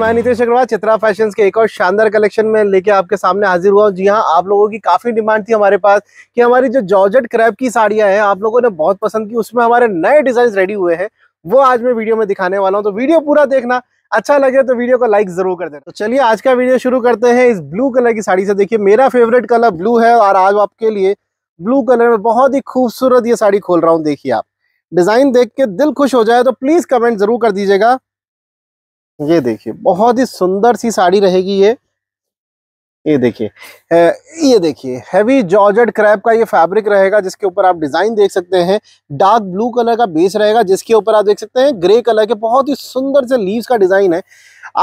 मैं नीतीश अग्रवाल चित्रा फैशंस के एक और शानदार कलेक्शन में लेके आपके सामने हाजिर हुआ हूँ जी हाँ आप लोगों की काफ़ी डिमांड थी हमारे पास कि हमारी जो जॉर्जेट क्रैप की साड़ियाँ हैं आप लोगों ने बहुत पसंद की उसमें हमारे नए डिज़ाइन रेडी हुए हैं वो आज मैं वीडियो में दिखाने वाला हूँ तो वीडियो पूरा देखना अच्छा लगे तो वीडियो को लाइक जरूर कर देना तो चलिए आज का वीडियो शुरू करते हैं इस ब्लू कलर की साड़ी से देखिए मेरा फेवरेट कलर ब्लू है और आज आपके लिए ब्लू कलर में बहुत ही खूबसूरत ये साड़ी खोल रहा हूँ देखिए आप डिज़ाइन देख के दिल खुश हो जाए तो प्लीज़ कमेंट जरूर कर दीजिएगा ये देखिए बहुत ही सुंदर सी साड़ी रहेगी ये ये देखिए ये देखिए हैवी जॉर्जेट क्रैप का ये फैब्रिक रहेगा जिसके ऊपर आप डिजाइन देख सकते हैं डार्क ब्लू कलर का बेस रहेगा जिसके ऊपर आप देख सकते हैं ग्रे कलर के बहुत ही सुंदर से लीव्स का डिजाइन है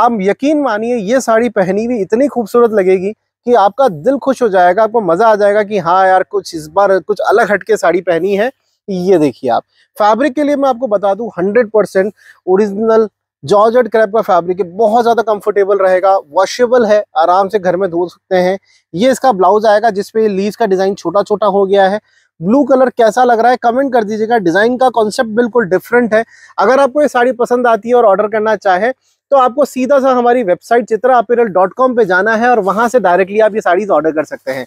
आप यकीन मानिए ये साड़ी पहनी हुई इतनी खूबसूरत लगेगी कि आपका दिल खुश हो जाएगा आपको मजा आ जाएगा कि हाँ यार कुछ इस बार कुछ अलग हटके साड़ी पहनी है ये देखिए आप फैब्रिक के लिए मैं आपको बता दूं 100% ओरिजिनल जॉर्जेट क्रैप का फैब्रिक है बहुत ज़्यादा कंफर्टेबल रहेगा वॉशेबल है आराम से घर में धो सकते हैं ये इसका ब्लाउज आएगा जिसपे लीज का डिज़ाइन छोटा छोटा हो गया है ब्लू कलर कैसा लग रहा है कमेंट कर दीजिएगा डिज़ाइन का कॉन्सेप्ट बिल्कुल डिफरेंट है अगर आपको ये साड़ी पसंद आती है और ऑर्डर करना चाहे तो आपको सीधा सा हमारी website Chitra apparel dot com पर जाना है और वहाँ से डायरेक्टली आप ये साड़ीज़ ऑर्डर कर सकते हैं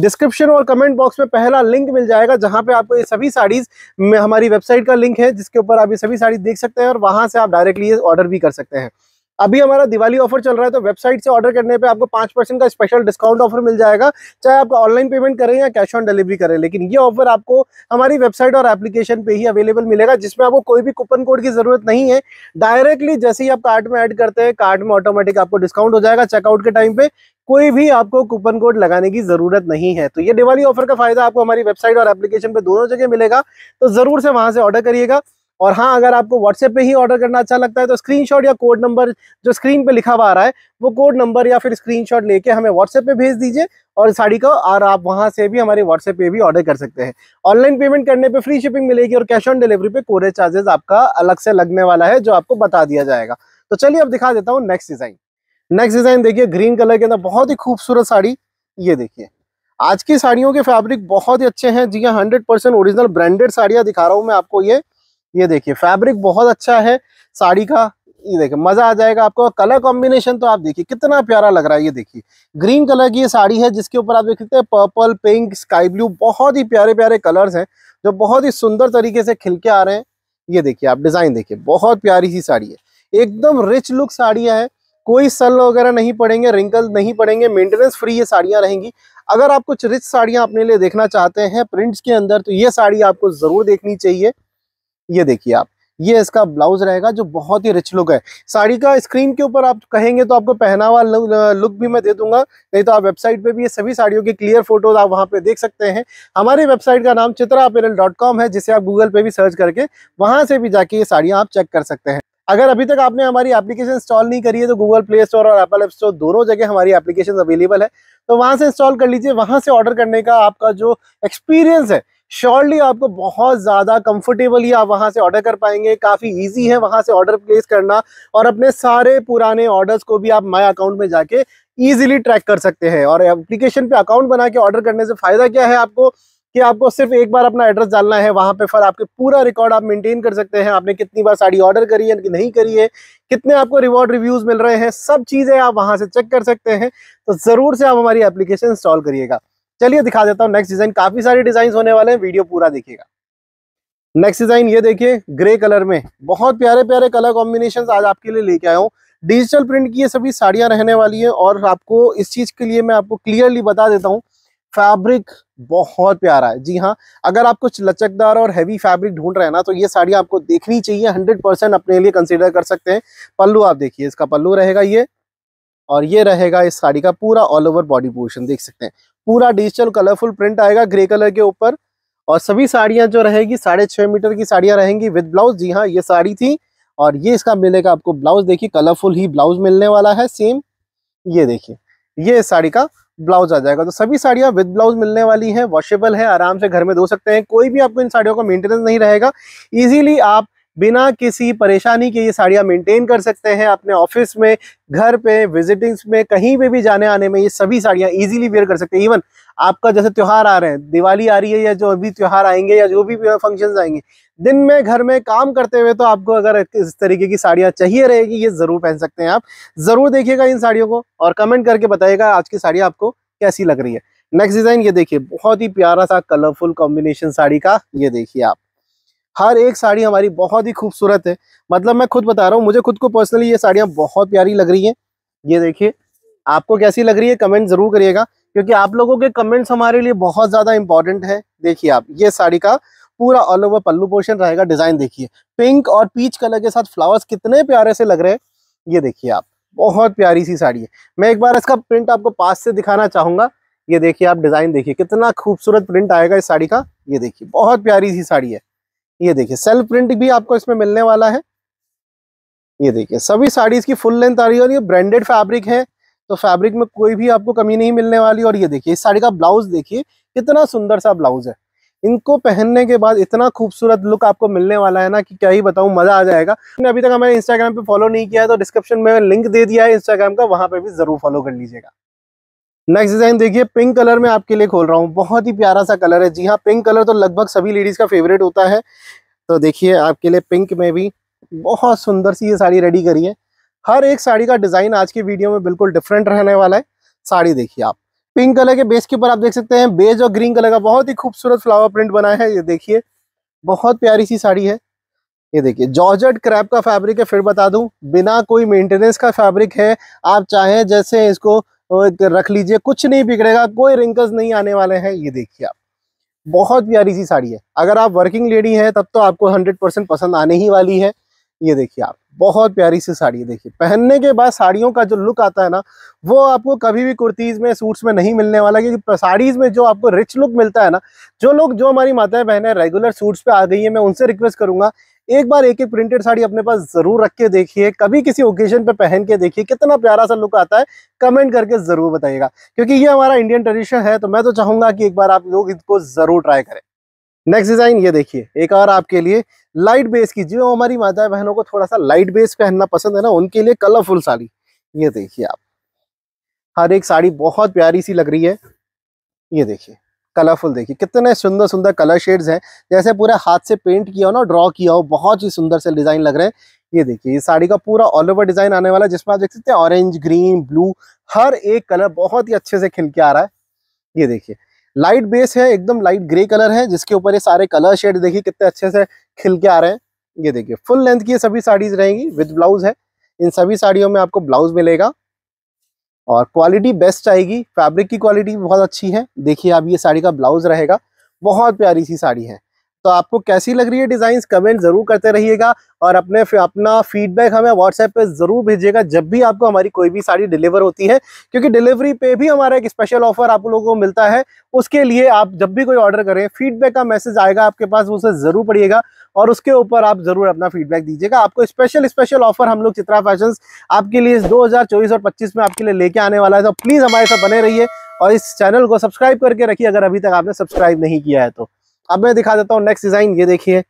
डिस्क्रिप्शन और कमेंट बॉक्स में पहला लिंक मिल जाएगा जहाँ पे आपको ये सभी साड़ीज़ में हमारी वेबसाइट का लिंक है जिसके ऊपर आप ये सभी साड़ीज़ देख सकते हैं और वहाँ से आप डायरेक्टली ये ऑर्डर भी कर सकते हैं अभी हमारा दिवाली ऑफर चल रहा है तो वेबसाइट से ऑर्डर करने पे आपको पांच परसेंट का स्पेशल डिस्काउंट ऑफर मिल जाएगा चाहे आप ऑनलाइन पेमेंट करें या कैश ऑन डिलीवरी करें लेकिन ये ऑफर आपको हमारी वेबसाइट और एप्लीकेशन पे ही अवेलेबल मिलेगा जिसमें आपको कोई भी कूपन कोड की जरूरत नहीं है डायरेक्टली जैसे ही आप कार्ड में एड करते हैं कार्ड में ऑटोमेटिक आपको डिस्काउंट हो जाएगा चेकआउट के टाइम पे कोई भी आपको कूपन कोड लगाने की जरूरत नहीं है तो ये दिवाली ऑफर का फायदा आपको हमारी वेबसाइट और एप्लीकेशन पे दोनों जगह मिलेगा तो जरूर से वहां से ऑर्डर करिएगा और हाँ अगर आपको व्हाट्सएप पे ही ऑर्डर करना अच्छा लगता है तो स्क्रीनशॉट या कोड नंबर जो स्क्रीन पे लिखा हुआ आ रहा है वो कोड नंबर या फिर स्क्रीनशॉट लेके हमें व्हाट्सएप पे भेज दीजिए और साड़ी को और आप वहाँ से भी हमारे व्हाट्सएप पे भी ऑर्डर कर सकते हैं ऑनलाइन पेमेंट करने पे फ्री शिपिंग मिलेगी और कैश ऑन डिलीवरी पे कोरे चार्जेस आपका अलग से लगने वाला है जो आपको बता दिया जाएगा तो चलिए अब दिखा देता हूँ नेक्स्ट डिज़ाइन नेक्स्ट डिज़ाइन देखिए ग्रीन कलर के अंदर बहुत ही खूबसूरत साड़ी ये देखिए आज की साड़ियों के फैब्रिक बहुत ही अच्छे हैं जी हंड्रेड परसेंट ओरिजिनल ब्रांडेड साड़ियाँ दिखा रहा हूँ मैं आपको ये ये देखिए फैब्रिक बहुत अच्छा है साड़ी का ये देखिए मजा आ जाएगा आपको कलर कॉम्बिनेशन तो आप देखिए कितना प्यारा लग रहा है ये देखिए ग्रीन कलर की ये साड़ी है जिसके ऊपर आप देख सकते हैं पर्पल पिंक स्काई ब्लू बहुत ही प्यारे प्यारे कलर्स हैं जो बहुत ही सुंदर तरीके से खिलके आ रहे हैं ये देखिए आप डिजाइन देखिए बहुत प्यारी सी साड़ी है एकदम रिच लुक साड़ियाँ हैं कोई सल वगैरह नहीं पड़ेंगे रिंकल नहीं पड़ेंगे मेंटेनेंस फ्री ये साड़ियाँ रहेंगी अगर आप कुछ रिच साड़ियाँ अपने लिए देखना चाहते हैं प्रिंट्स के अंदर तो ये साड़ी आपको ज़रूर देखनी चाहिए ये देखिए आप ये इसका ब्लाउज रहेगा जो बहुत ही रिच लुक है साड़ी का स्क्रीन के ऊपर आप कहेंगे तो आपको पहनावा लुक भी मैं दे दूंगा नहीं तो आप वेबसाइट पे भी ये सभी साड़ियों के क्लियर फोटोज आप वहाँ पे देख सकते हैं हमारी वेबसाइट का नाम चित्रा अपेरल डॉट कॉम है जिसे आप गूगल पे भी सर्च करके वहाँ से भी जाके ये साड़ियाँ आप चेक कर सकते हैं अगर अभी तक आपने हमारी एप्लीकेशन इंस्टॉल नहीं करी है तो गूगल प्ले स्टोर और एप्पल एप स्टोर दोनों जगह हमारी एप्लीकेशन अवेलेबल है तो वहाँ से इंस्टॉल कर लीजिए वहाँ से ऑर्डर करने का आपका जो एक्सपीरियंस है श्योरली आपको बहुत ज़्यादा कंफर्टेबली आप वहाँ से ऑर्डर कर पाएंगे काफ़ी ईजी है वहाँ से ऑर्डर प्लेस करना और अपने सारे पुराने ऑर्डर्स को भी आप माई अकाउंट में जाके ईजिली ट्रैक कर सकते हैं और एप्लीकेशन पे अकाउंट बना के ऑर्डर करने से फ़ायदा क्या है आपको कि आपको सिर्फ एक बार अपना एड्रेस डालना है वहाँ पे फिर आपके पूरा रिकॉर्ड आप मेंटेन कर सकते हैं आपने कितनी बार साड़ी ऑर्डर करी है कि नहीं करी है कितने आपको रिवॉर्ड रिव्यूज़ मिल रहे हैं सब चीज़ें आप वहाँ से चेक कर सकते हैं तो ज़रूर से आप हमारी एप्लीकेशन इंस्टॉल करिएगा चलिए दिखा देता हूँ नेक्स्ट डिजाइन काफी सारे डिजाइन होने वाले हैं वीडियो पूरा देखिएगा नेक्स्ट डिजाइन ये देखिए ग्रे कलर में बहुत प्यारे प्यारे कलर कॉम्बिनेशन आज आपके लिए लेके आया हूँ डिजिटल प्रिंट की ये सभी साड़ियां रहने वाली है और आपको इस चीज के लिए मैं आपको क्लियरली बता देता हूँ फैब्रिक बहुत प्यारा है जी हाँ अगर आप कुछ लचकदार और हैवी फैब्रिक ढूंढ रहे हैं ना तो ये साड़ियाँ आपको देखनी चाहिए हंड्रेड परसेंट अपने लिए कंसिडर कर सकते हैं पल्लू आप देखिए इसका पल्लू रहेगा ये और ये रहेगा इस साड़ी का पूरा ऑल ओवर बॉडी पोर्शन देख सकते हैं पूरा डिजिटल कलरफुल प्रिंट आएगा ग्रे कलर के ऊपर और सभी साड़ियाँ जो रहेगी साढ़े छह मीटर की साड़ियाँ रहेंगी विद ब्लाउज जी हाँ ये साड़ी थी और ये इसका मिलेगा आपको ब्लाउज देखिए कलरफुल ही ब्लाउज मिलने वाला है सेम ये देखिए ये इस साड़ी का ब्लाउज आ जाएगा तो सभी साड़ियाँ विद ब्लाउज मिलने वाली है वॉशेबल है आराम से घर में धो सकते हैं कोई भी आपको इन साड़ियों का मेंटेनेंस नहीं रहेगा इजीली आप बिना किसी परेशानी के ये साड़ियाँ मेंटेन कर सकते हैं अपने ऑफिस में घर पे विजिटिंग्स में कहीं पे भी जाने आने में ये सभी साड़ियाँ इजीली वेयर कर सकते हैं इवन आपका जैसे त्यौहार आ रहे हैं दिवाली आ रही है या जो भी त्यौहार आएंगे या जो भी फंक्शन आएंगे दिन में घर में काम करते हुए तो आपको अगर इस तरीके की साड़ियाँ चाहिए रहेगी ये ज़रूर पहन सकते हैं आप ज़रूर देखिएगा इन साड़ियों को और कमेंट करके बताइएगा आज की साड़ियाँ आपको कैसी लग रही है नेक्स्ट डिज़ाइन ये देखिए बहुत ही प्यारा सा कलरफुल कॉम्बिनेशन साड़ी का ये देखिए आप हर एक साड़ी हमारी बहुत ही खूबसूरत है मतलब मैं खुद बता रहा हूँ मुझे खुद को पर्सनली ये साड़ियाँ बहुत प्यारी लग रही हैं ये देखिए आपको कैसी लग रही है कमेंट जरूर करिएगा क्योंकि आप लोगों के कमेंट्स हमारे लिए बहुत ज़्यादा इंपॉर्टेंट है देखिए आप ये साड़ी का पूरा ऑल ओवर पल्लू पोर्शन रहेगा डिज़ाइन देखिए पिंक और पीच कलर के साथ फ्लावर्स कितने प्यारे से लग रहे हैं ये देखिए आप बहुत प्यारी सी साड़ी है मैं एक बार इसका प्रिंट आपको पास से दिखाना चाहूंगा ये देखिए आप डिज़ाइन देखिए कितना खूबसूरत प्रिंट आएगा इस साड़ी का ये देखिए बहुत प्यारी सी साड़ी है ये देखिए सेल्फ प्रिंट भी आपको इसमें मिलने वाला है ये देखिए सभी साड़ीज की फुल लेंथ आ रही है और ये ब्रांडेड फैब्रिक है तो फैब्रिक में कोई भी आपको कमी नहीं मिलने वाली और ये देखिए इस साड़ी का ब्लाउज देखिए कितना सुंदर सा ब्लाउज है इनको पहनने के बाद इतना खूबसूरत लुक आपको मिलने वाला है ना कि क्या ही बताऊं मजा आ जाएगा आपने अभी तक हमारे इंस्टाग्राम पे फॉलो नहीं किया है तो डिस्क्रिप्शन में लिंक दे दिया है इंस्टाग्राम का वहां पे भी जरूर फॉलो कर लीजिएगा नेक्स्ट डिजाइन देखिए पिंक कलर में आपके लिए खोल रहा हूँ बहुत ही प्यारा सा कलर है जी हाँ पिंक कलर तो लगभग सभी लेडीज का फेवरेट होता है तो देखिए आपके लिए पिंक में भी बहुत सुंदर सी ये साड़ी रेडी करी है हर एक साड़ी का डिजाइन आज की वीडियो में बिल्कुल डिफरेंट रहने वाला है साड़ी देखिए आप पिंक कलर के बेस के ऊपर आप देख सकते हैं बेज और ग्रीन कलर का बहुत ही खूबसूरत फ्लावर प्रिंट बना है ये देखिए बहुत प्यारी सी साड़ी है ये देखिए जॉर्जेट क्रैप का फैब्रिक है फिर बता दूं बिना कोई मेंटेनेंस का फैब्रिक है आप चाहें जैसे इसको रख लीजिए कुछ नहीं बिगड़ेगा कोई रिंकल्स नहीं आने वाले हैं ये देखिए आप बहुत प्यारी सी साड़ी है अगर आप वर्किंग लेडी हैं तब तो आपको हंड्रेड परसेंट पसंद आने ही वाली है ये देखिए आप बहुत प्यारी सी साड़ी है देखिए पहनने के बाद साड़ियों का जो लुक आता है ना वो आपको कभी भी कुर्तीज़ में सूट्स में नहीं मिलने वाला क्योंकि साड़ीज़ में जो आपको रिच लुक मिलता है ना जो लोग जो हमारी माताएं बहनें रेगुलर सूट्स पे आ गई है मैं उनसे रिक्वेस्ट करूंगा एक बार एक एक प्रिंटेड साड़ी अपने पास जरूर रख के देखिए कभी किसी ओकेजन पे पहन के देखिए कितना प्यारा सा लुक आता है कमेंट करके जरूर बताइएगा क्योंकि ये हमारा इंडियन ट्रेडिशन है तो मैं तो चाहूंगा कि एक बार आप लोग इसको जरूर ट्राई करें नेक्स्ट डिजाइन ये देखिए एक और आपके लिए लाइट बेस की जो हमारी माता बहनों को थोड़ा सा लाइट बेस पहनना पसंद है ना उनके लिए कलरफुल साड़ी ये देखिए आप हर एक साड़ी बहुत प्यारी सी लग रही है ये देखिए कलरफुल देखिए कितने सुंदर सुंदर कलर शेड्स हैं जैसे पूरे हाथ से पेंट किया हो ना ड्रॉ किया हो बहुत ही सुंदर से डिज़ाइन लग रहे हैं ये देखिए ये साड़ी का पूरा ऑल ओवर डिज़ाइन आने वाला है जिसमें आप देख सकते हैं ऑरेंज ग्रीन ब्लू हर एक कलर बहुत ही अच्छे से खिल के आ रहा है ये देखिए लाइट बेस है एकदम लाइट ग्रे कलर है जिसके ऊपर ये सारे कलर शेड देखिए कितने अच्छे से खिल के आ रहे हैं ये देखिए फुल लेंथ की सभी साड़ीज रहेंगी विद ब्लाउज है इन सभी साड़ियों में आपको ब्लाउज मिलेगा और क्वालिटी बेस्ट आएगी फैब्रिक की क्वालिटी बहुत अच्छी है देखिए अब ये साड़ी का ब्लाउज रहेगा बहुत प्यारी सी साड़ी है तो आपको कैसी लग रही है डिज़ाइन कमेंट ज़रूर करते रहिएगा और अपने अपना फीडबैक हमें व्हाट्सएप पे ज़रूर भेजिएगा जब भी आपको हमारी कोई भी साड़ी डिलीवर होती है क्योंकि डिलीवरी पे भी हमारा एक स्पेशल ऑफर आप लोगों को मिलता है उसके लिए आप जब भी कोई ऑर्डर करें फीडबैक का मैसेज आएगा आपके पास उसे ज़रूर पढ़िएगा और उसके ऊपर आप ज़रूर अपना फीडबैक दीजिएगा आपको स्पेशल स्पेशल ऑफर हम लोग चित्रा फैशन आपके लिए दो और पच्चीस में आपके लिए लेके आने वाला है तो प्लीज़ हमारे साथ बने रहिए और इस चैनल को सब्सक्राइब करके रखिए अगर अभी तक आपने सब्सक्राइब नहीं किया है तो अब मैं दिखा देता हूँ नेक्स्ट डिजाइन ये देखिए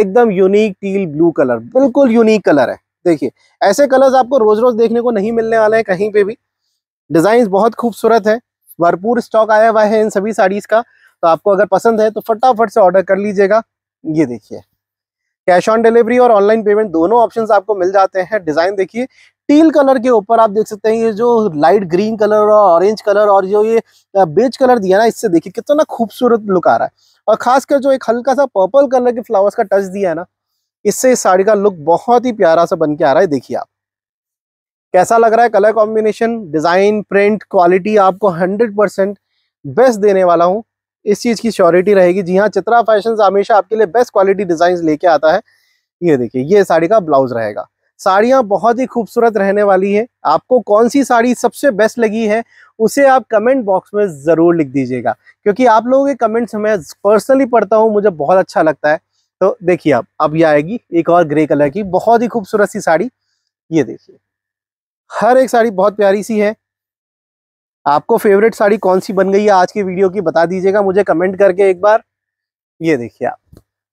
एकदम यूनिक टील ब्लू कलर बिल्कुल यूनिक कलर है देखिए ऐसे कलर्स आपको रोज रोज देखने को नहीं मिलने वाले हैं कहीं पे भी डिजाइन बहुत खूबसूरत है भरपूर स्टॉक आया हुआ है इन सभी साड़ीज का तो आपको अगर पसंद है तो फटाफट से ऑर्डर कर लीजिएगा ये देखिए कैश ऑन डिलीवरी और ऑनलाइन पेमेंट दोनों ऑप्शंस आपको मिल जाते हैं डिजाइन देखिए टील कलर के ऊपर आप देख सकते हैं ये जो लाइट ग्रीन कलर और ऑरेंज कलर और जो ये बेज कलर दिया ना इससे देखिए कितना खूबसूरत लुक आ रहा है और खासकर जो एक हल्का सा पर्पल कलर के फ्लावर्स का टच दिया है ना इससे इस साड़ी का लुक बहुत ही प्यारा सा बन के आ रहा है देखिए आप कैसा लग रहा है colour combination design print quality आपको हंड्रेड परसेंट बेस्ट देने वाला हूँ इस चीज़ की श्योरिटी रहेगी जी हाँ चित्रा फैशन हमेशा आपके लिए बेस्ट क्वालिटी डिज़ाइन लेके आता है ये देखिए ये साड़ी का ब्लाउज रहेगा साड़ियाँ बहुत ही खूबसूरत रहने वाली है आपको कौन सी साड़ी सबसे बेस्ट लगी है उसे आप कमेंट बॉक्स में ज़रूर लिख दीजिएगा क्योंकि आप लोगों के कमेंट्स मैं पर्सनली पढ़ता हूँ मुझे बहुत अच्छा लगता है तो देखिए आप अब ये आएगी एक और ग्रे कलर की बहुत ही खूबसूरत सी साड़ी ये देखिए हर एक साड़ी बहुत प्यारी सी है आपको फेवरेट साड़ी कौन सी बन गई है आज की वीडियो की बता दीजिएगा मुझे कमेंट करके एक बार ये देखिए आप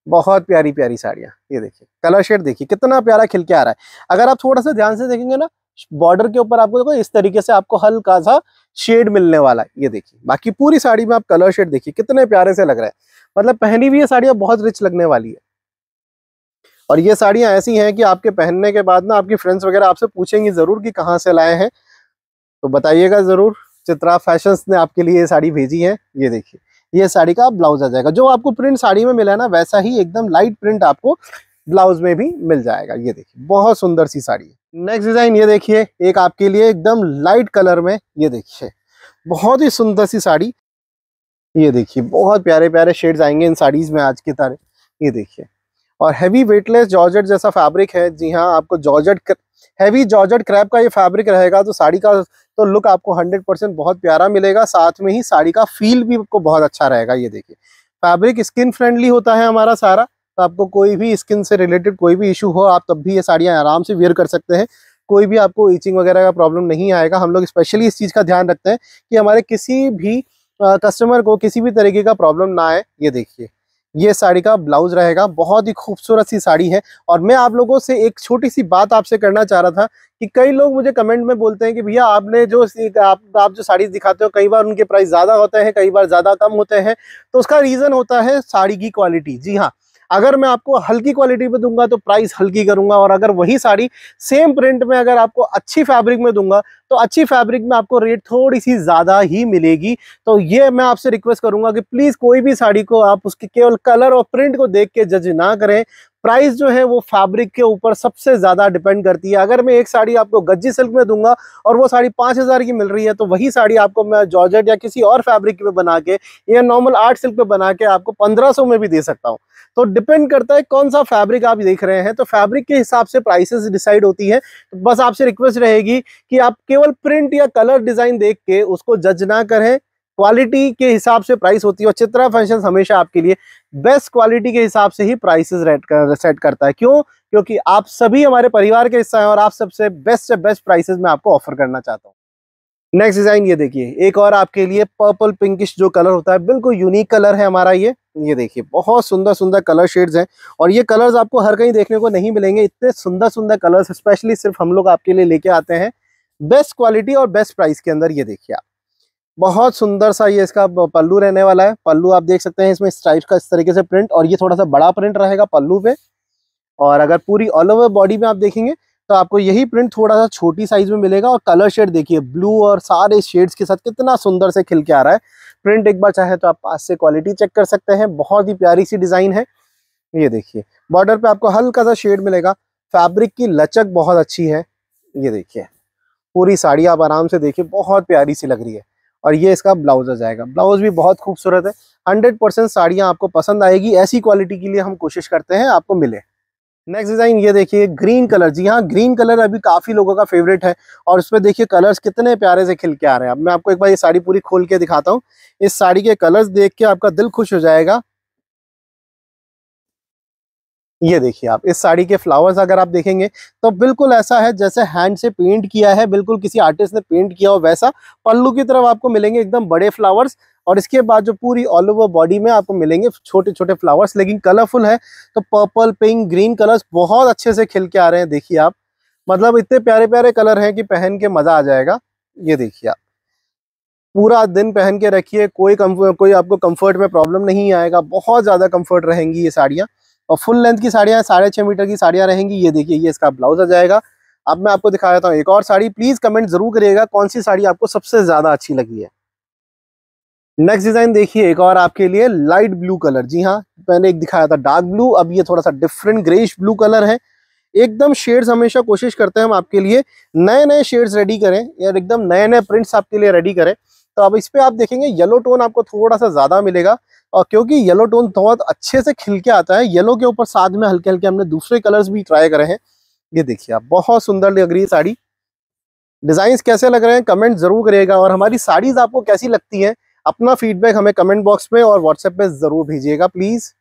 बहुत प्यारी प्यारी साड़ियाँ ये देखिए कलर शेड देखिए कितना प्यारा खिलके आ रहा है अगर आप थोड़ा सा ध्यान से देखेंगे ना बॉर्डर के ऊपर आपको देखो इस तरीके से आपको हल्का सा शेड मिलने वाला है ये देखिए बाकी पूरी साड़ी में आप कलर शेड देखिए कितने प्यारे से लग रहा है मतलब पहनी हुई ये साड़ियाँ बहुत रिच लगने वाली है और ये साड़ियाँ ऐसी हैं कि आपके पहनने के बाद ना आपकी फ्रेंड्स वगैरह आपसे पूछेंगी ज़रूर कि कहाँ से लाए हैं तो बताइएगा ज़रूर चित्रा फैशंस ने आपके लिए ये साड़ी भेजी है ये देखिए ये साड़ी का ब्लाउज आ जाएगा जो आपको प्रिंट साड़ी में मिला है ना वैसा ही एकदम लाइट प्रिंट आपको ब्लाउज में भी मिल जाएगा ये देखिए बहुत सुंदर सी साड़ी है नेक्स्ट डिजाइन ये देखिए एक आपके लिए एकदम लाइट कलर में ये देखिए बहुत ही सुंदर सी साड़ी ये देखिए बहुत प्यारे प्यारे शेड्स आएंगे इन साड़ीज में आज के तारे ये देखिए और हैवी वेटलेस जॉर्जेट जैसा फैब्रिक है जी हाँ आपको जॉर्जेट हैवी जॉर्जेट क्रैप का ये फैब्रिक रहेगा तो साड़ी का तो लुक आपको 100% बहुत प्यारा मिलेगा साथ में ही साड़ी का फील भी आपको बहुत अच्छा रहेगा ये देखिए फैब्रिक स्किन फ्रेंडली होता है हमारा सारा तो आपको कोई भी स्किन से रिलेटेड कोई भी इशू हो आप तब भी ये साड़ियाँ आराम से वेयर कर सकते हैं कोई भी आपको ईचिंग वगैरह का प्रॉब्लम नहीं आएगा हम लोग स्पेशली इस चीज़ का ध्यान रखते हैं कि हमारे किसी भी कस्टमर को किसी भी तरीके का प्रॉब्लम ना आए ये देखिए ये साड़ी का ब्लाउज रहेगा बहुत ही खूबसूरत सी साड़ी है और मैं आप लोगों से एक छोटी सी बात आपसे करना चाह रहा था कि कई लोग मुझे कमेंट में बोलते हैं कि भैया आपने जो आप आप जो साड़ीज दिखाते हो कई बार उनके प्राइस ज़्यादा होते हैं कई बार ज़्यादा कम होते हैं तो उसका रीज़न होता है साड़ी की क्वालिटी जी हाँ अगर मैं आपको हल्की क्वालिटी में दूंगा तो प्राइस हल्की करूंगा और अगर वही साड़ी सेम प्रिंट में अगर आपको अच्छी फैब्रिक में दूंगा तो अच्छी फैब्रिक में आपको रेट थोड़ी सी ज़्यादा ही मिलेगी तो ये मैं आपसे रिक्वेस्ट करूंगा कि प्लीज़ कोई भी साड़ी को आप उसके केवल कलर और प्रिंट को देख के जज ना करें प्राइस जो है वो फैब्रिक के ऊपर सबसे ज़्यादा डिपेंड करती है अगर मैं एक साड़ी आपको गज्जी सिल्क में दूंगा और वो साड़ी पाँच हज़ार की मिल रही है तो वही साड़ी आपको मैं जॉर्जेट या किसी और फैब्रिक में बना के या नॉर्मल आर्ट सिल्क में बना के आपको पंद्रह सौ में भी दे सकता हूँ तो डिपेंड करता है कौन सा फैब्रिक आप देख रहे हैं तो फैब्रिक के हिसाब से प्राइसेस डिसाइड होती है तो बस आपसे रिक्वेस्ट रहेगी कि आप केवल प्रिंट या कलर डिज़ाइन देख के उसको जज ना करें क्वालिटी के हिसाब से प्राइस होती है और चित्रा फैशन हमेशा आपके लिए बेस्ट क्वालिटी के हिसाब से ही प्राइसेस रेट कर, सेट करता है क्यों क्योंकि आप सभी हमारे परिवार के हिस्सा हैं और आप सबसे बेस्ट से बेस्ट प्राइसेस में आपको ऑफर करना चाहता हूँ नेक्स्ट डिजाइन ये देखिए एक और आपके लिए पर्पल पिंकिश जो कलर होता है बिल्कुल यूनिक कलर है हमारा ये ये देखिए बहुत सुंदर सुंदर कलर शेड्स हैं और ये कलर्स आपको हर कहीं देखने को नहीं मिलेंगे इतने सुंदर सुंदर कलर्स स्पेशली सिर्फ हम लोग आपके लिए लेके आते हैं बेस्ट क्वालिटी और बेस्ट प्राइस के अंदर ये देखिए आप बहुत सुंदर सा ये इसका पल्लू रहने वाला है पल्लू आप देख सकते हैं इसमें स्ट्राइप्स का इस तरीके से प्रिंट और ये थोड़ा सा बड़ा प्रिंट रहेगा पल्लू पे और अगर पूरी ऑल ओवर बॉडी में आप देखेंगे तो आपको यही प्रिंट थोड़ा सा छोटी साइज में मिलेगा और कलर शेड देखिए ब्लू और सारे शेड्स के साथ कितना सुंदर से खिल के आ रहा है प्रिंट एक बार चाहे तो आप पास से क्वालिटी चेक कर सकते हैं बहुत ही प्यारी सी डिज़ाइन है ये देखिए बॉर्डर पे आपको हल्का सा शेड मिलेगा फैब्रिक की लचक बहुत अच्छी है ये देखिए पूरी साड़ी आप आराम से देखिए बहुत प्यारी सी लग रही है और ये इसका ब्लाउज आ जाएगा ब्लाउज भी बहुत खूबसूरत है हंड्रेड परसेंट साड़ियाँ आपको पसंद आएगी ऐसी क्वालिटी के लिए हम कोशिश करते हैं आपको मिले नेक्स्ट डिज़ाइन ये देखिए ग्रीन कलर जी हाँ ग्रीन कलर अभी काफ़ी लोगों का फेवरेट है और उसमें देखिए कलर्स कितने प्यारे से खिल के आ रहे हैं अब मैं आपको एक बार ये साड़ी पूरी खोल के दिखाता हूँ इस साड़ी के कलर्स देख के आपका दिल खुश हो जाएगा ये देखिए आप इस साड़ी के फ्लावर्स अगर आप देखेंगे तो बिल्कुल ऐसा है जैसे हैंड से पेंट किया है बिल्कुल किसी आर्टिस्ट ने पेंट किया हो वैसा पल्लू की तरफ आपको मिलेंगे एकदम बड़े फ्लावर्स और इसके बाद जो पूरी ऑल ओवर बॉडी में आपको मिलेंगे छोटे छोटे फ्लावर्स लेकिन कलरफुल है तो पर्पल पिंक ग्रीन कलर्स बहुत अच्छे से खिल के आ रहे हैं देखिए आप मतलब इतने प्यारे प्यारे कलर हैं कि पहन के मजा आ जाएगा ये देखिए आप पूरा दिन पहन के रखिए कोई कम्फर्ट कोई आपको कंफर्ट में प्रॉब्लम नहीं आएगा बहुत ज़्यादा कंफर्ट रहेंगी ये साड़ियाँ और फुल लेंथ की साड़ियाँ साढ़े छः मीटर की साड़ियाँ रहेंगी ये देखिए ये इसका ब्लाउज आ जाएगा अब मैं आपको दिखा देता हूँ एक और साड़ी प्लीज़ कमेंट जरूर करिएगा कौन सी साड़ी आपको सबसे ज़्यादा अच्छी लगी है नेक्स्ट डिज़ाइन देखिए एक और आपके लिए लाइट ब्लू कलर जी हाँ मैंने एक दिखाया था डार्क ब्लू अब ये थोड़ा सा डिफरेंट ग्रेश ब्लू कलर है एकदम शेड्स हमेशा कोशिश करते हैं हम आपके लिए नए नए शेड्स रेडी करें या एकदम नए नए प्रिंट्स आपके लिए रेडी करें तो अब इस पर आप देखेंगे येलो टोन आपको थोड़ा सा ज़्यादा मिलेगा और क्योंकि येलो टोन बहुत अच्छे से खिल के आता है येलो के ऊपर साथ में हल्के हल्के हमने दूसरे कलर्स भी ट्राई करे हैं ये देखिए आप बहुत सुंदर लग रही है साड़ी डिजाइन कैसे लग रहे हैं कमेंट ज़रूर करिएगा और हमारी साड़ीज़ आपको कैसी लगती है अपना फीडबैक हमें कमेंट बॉक्स में और व्हाट्सएप पे ज़रूर भेजिएगा प्लीज़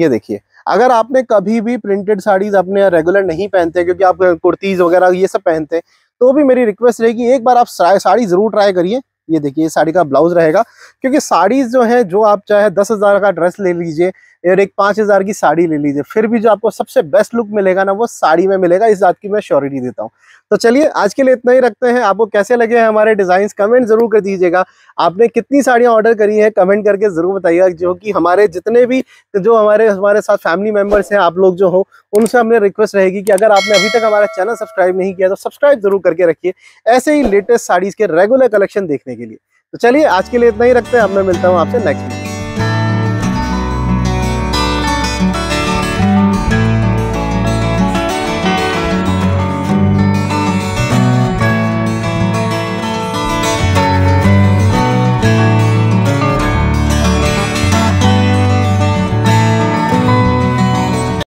ये देखिए अगर आपने कभी भी प्रिंटेड साड़ीज़ अपने रेगुलर नहीं पहनते क्योंकि आप कुर्तीज़ वगैरह ये सब पहनते हैं तो भी मेरी रिक्वेस्ट रहेगी एक बार आप साड़ी ज़रूर ट्राई करिए ये देखिए साड़ी का ब्लाउज रहेगा क्योंकि साड़ीज जो है जो आप चाहे दस हजार का ड्रेस ले लीजिए और एक पाँच हज़ार की साड़ी ले लीजिए फिर भी जो आपको सबसे बेस्ट लुक मिलेगा ना वो साड़ी में मिलेगा इस बात की मैं श्योरिटी देता हूँ तो चलिए आज के लिए इतना ही रखते हैं आपको कैसे लगे हैं हमारे डिज़ाइन कमेंट ज़रूर कर दीजिएगा आपने कितनी साड़ियाँ ऑर्डर करी हैं कमेंट करके ज़रूर बताइएगा जो कि हमारे जितने भी जो हमारे हमारे साथ फैमिली मेम्बर्स हैं आप लोग जो हो उनसे हमने रिक्वेस्ट रहेगी कि अगर आपने अभी तक हमारा चैनल सब्सक्राइब नहीं किया तो सब्सक्राइब ज़रूर करके रखिए ऐसे ही लेटेस्ट साड़ीज़ के रेगुलर कलेक्शन देखने के लिए तो चलिए आज के लिए इतना ही रखते हैं अब मैं मिलता हूँ आपसे नेक्स्ट